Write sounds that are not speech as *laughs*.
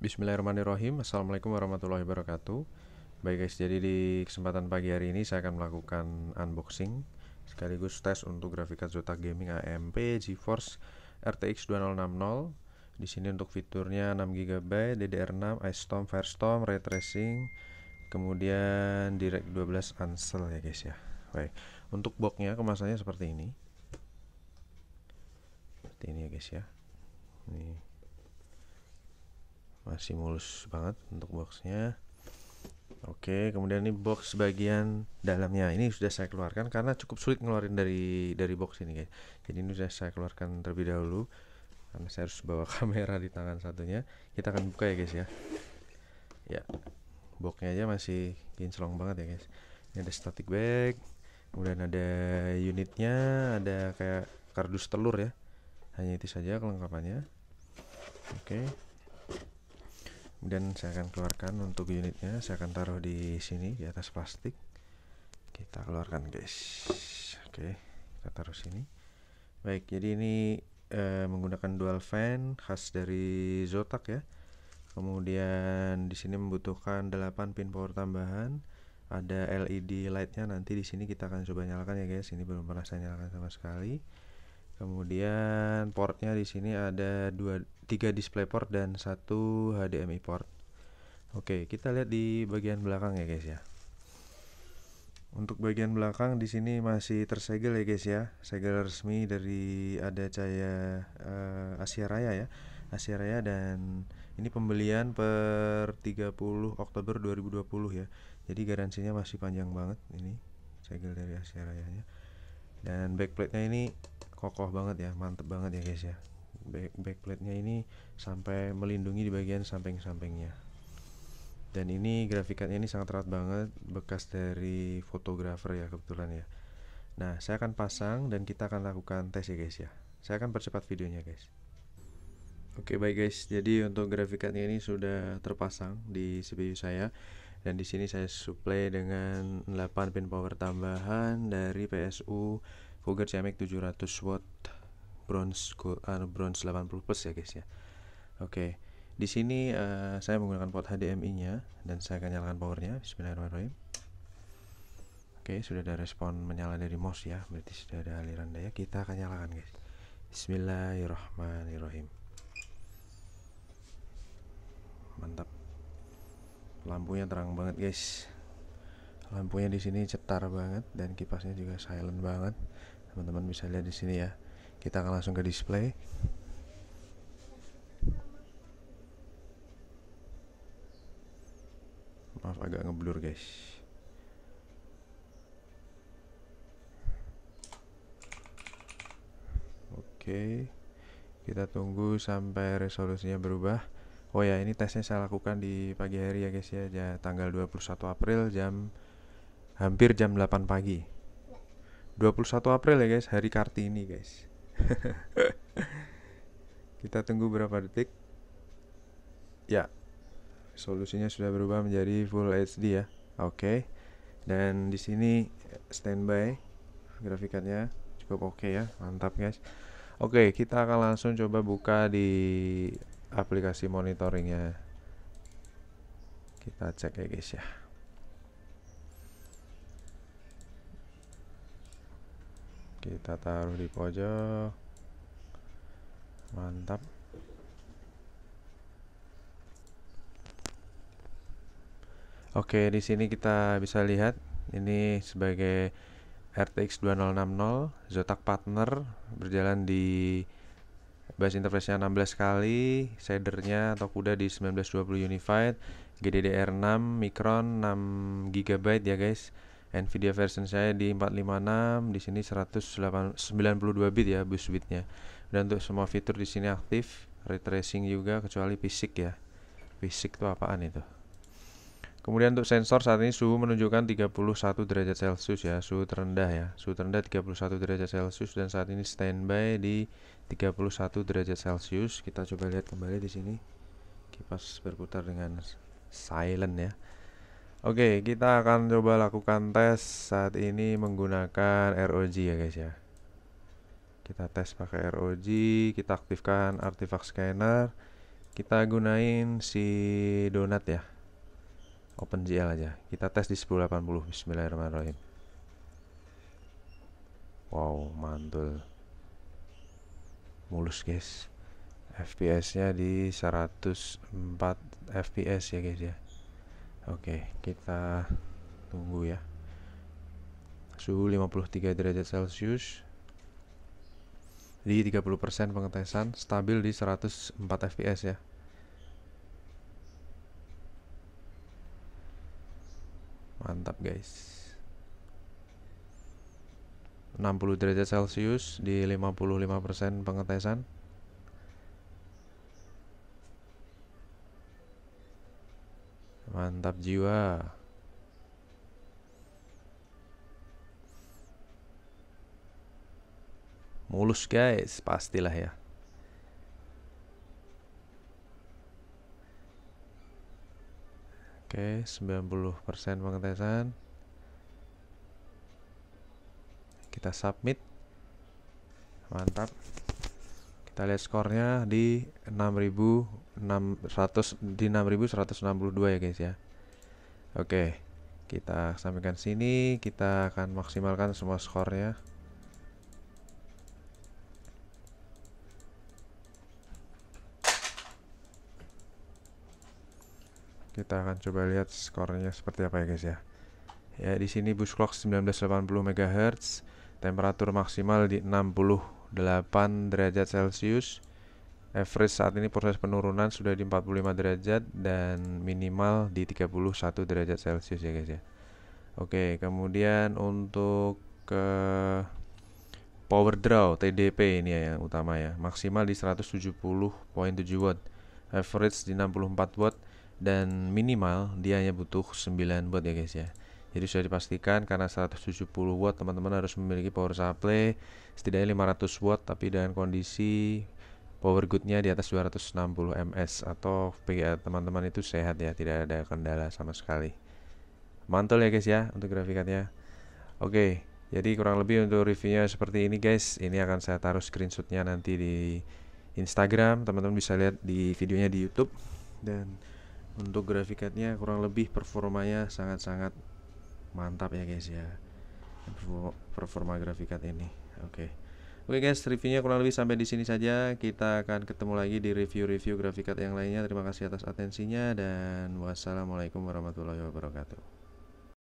Bismillahirrahmanirrahim Assalamualaikum warahmatullahi wabarakatuh Baik guys, jadi di kesempatan pagi hari ini saya akan melakukan unboxing Sekaligus tes untuk grafika Zotac Gaming AMP GeForce RTX 2060 di sini untuk fiturnya 6GB, DDR6, Ice Storm, Firestorm, Ray Tracing Kemudian Direct 12 Ansel ya guys ya Baik, untuk boxnya kemasannya seperti ini Seperti ini ya guys ya Nih masih mulus banget untuk boxnya oke kemudian ini box bagian dalamnya ini sudah saya keluarkan karena cukup sulit ngeluarin dari dari box ini guys jadi ini sudah saya keluarkan terlebih dahulu karena saya harus bawa *laughs* kamera di tangan satunya kita akan buka ya guys ya ya boxnya aja masih kinclong banget ya guys ini ada static bag kemudian ada unitnya ada kayak kardus telur ya hanya itu saja kelengkapannya oke okay. Dan saya akan keluarkan untuk unitnya saya akan taruh di sini di atas plastik kita keluarkan guys oke kita taruh sini baik jadi ini e, menggunakan dual fan khas dari Zotac ya kemudian di sini membutuhkan 8 pin power tambahan ada LED lightnya nanti di sini kita akan coba nyalakan ya guys ini belum pernah saya nyalakan sama sekali kemudian portnya di sini ada dua tiga display port dan satu HDMI port oke kita lihat di bagian belakang ya guys ya untuk bagian belakang di sini masih tersegel ya guys ya segel resmi dari ada cahaya uh, Asia Raya ya Asia Raya dan ini pembelian per 30 Oktober 2020 ya jadi garansinya masih panjang banget ini segel dari Asia Raya nya dan backplate-nya ini kokoh banget ya mantep banget ya guys ya back backplate-nya ini sampai melindungi di bagian samping-sampingnya dan ini grafikannya ini sangat erat banget bekas dari fotografer ya kebetulan ya nah saya akan pasang dan kita akan lakukan tes ya guys ya saya akan percepat videonya guys oke baik guys jadi untuk grafikannya ini sudah terpasang di CPU saya dan di sini saya supply dengan 8 pin power tambahan dari PSU Fugger Ceramic 700 watt bronze uh, bronze 80 plus ya guys ya. Oke. Okay. Di sini uh, saya menggunakan port HDMI-nya dan saya akan nyalakan powernya. Bismillahirrahmanirrahim. Oke, sudah ada respon menyala dari mouse ya. Berarti sudah ada aliran daya. Kita akan nyalakan guys. Bismillahirrahmanirrahim. Mantap lampunya terang banget guys lampunya di sini cetar banget dan kipasnya juga silent banget teman-teman bisa lihat di sini ya kita akan langsung ke display maaf agak ngeblur guys oke kita tunggu sampai resolusinya berubah Oh ya, ini tesnya saya lakukan di pagi hari ya guys ya, ya tanggal 21 April jam hampir jam 8 pagi. 21 April ya guys, hari Kartini guys. *laughs* Kita tunggu berapa detik? Ya. Solusinya sudah berubah menjadi full HD ya. Oke. Okay. Dan di sini standby grafikannya cukup oke okay ya, mantap guys. Oke, okay, kita akan langsung coba buka di aplikasi monitoringnya kita cek ya guys ya kita taruh di pojok mantap oke di sini kita bisa lihat ini sebagai RTX 2060 Zotac Partner berjalan di Base interface-nya 16 kali, shadernya atau kuda di 1920 unified, GDDR6 Micron 6 GB ya guys. Nvidia version saya di 456, di sini 192 bit ya bus bitnya. Dan untuk semua fitur di sini aktif, ray tracing juga kecuali fisik ya. Fisik tuh apaan itu? Kemudian untuk sensor saat ini suhu menunjukkan 31 derajat Celcius ya, suhu terendah ya. Suhu terendah 31 derajat Celcius dan saat ini standby di 31 derajat Celcius. Kita coba lihat kembali di sini. Kipas berputar dengan silent ya. Oke, kita akan coba lakukan tes saat ini menggunakan ROG ya guys ya. Kita tes pakai ROG, kita aktifkan artifact scanner. Kita gunain si donat ya Open GL aja. Kita tes di 1080. Bismillahirrahmanirrahim. Wow, mantul. Mulus, guys. FPS-nya di 104 FPS ya, guys ya. Oke, kita tunggu ya. Suhu 53 derajat Celcius. Di 30% pengetesan, stabil di 104 FPS ya. mantap guys 60 derajat celcius di 55% pengetesan mantap jiwa mulus guys pastilah ya Oke, 90% pengetesan. Kita submit. Mantap. Kita lihat skornya di 6600 di 6162 ya guys ya. Oke. Kita sampaikan sini, kita akan maksimalkan semua skornya. kita akan coba lihat skornya seperti apa ya guys ya ya di sini bus clock 1980 MHz temperatur maksimal di 68 derajat celcius average saat ini proses penurunan sudah di 45 derajat dan minimal di 31 derajat celcius ya guys ya oke kemudian untuk ke power draw TDP ini ya yang utama ya maksimal di 170.7 watt average di 64 watt dan minimal dia hanya butuh 9 watt ya guys ya jadi sudah dipastikan karena 170 watt teman-teman harus memiliki power supply setidaknya 500 watt tapi dengan kondisi power goodnya di atas 260 ms atau VGA teman-teman itu sehat ya tidak ada kendala sama sekali mantul ya guys ya untuk grafikannya. oke jadi kurang lebih untuk reviewnya seperti ini guys ini akan saya taruh screenshotnya nanti di Instagram teman-teman bisa lihat di videonya di YouTube dan untuk grafikatnya kurang lebih performanya sangat-sangat mantap ya guys ya performa grafikat ini oke okay. Oke okay guys, reviewnya kurang lebih sampai di sini saja. Kita akan ketemu lagi di review-review grafikat yang lainnya. Terima kasih atas atensinya dan wassalamualaikum warahmatullahi wabarakatuh.